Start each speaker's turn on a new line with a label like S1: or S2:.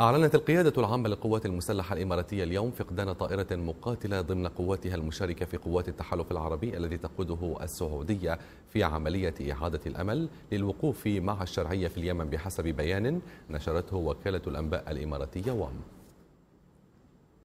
S1: أعلنت القيادة العامة للقوات المسلحة الإماراتية اليوم فقدان طائرة مقاتلة ضمن قواتها المشاركة في قوات التحالف العربي الذي تقوده السعودية في عملية إعادة الأمل للوقوف مع الشرعية في اليمن بحسب بيان نشرته وكالة الأنباء الإماراتية وام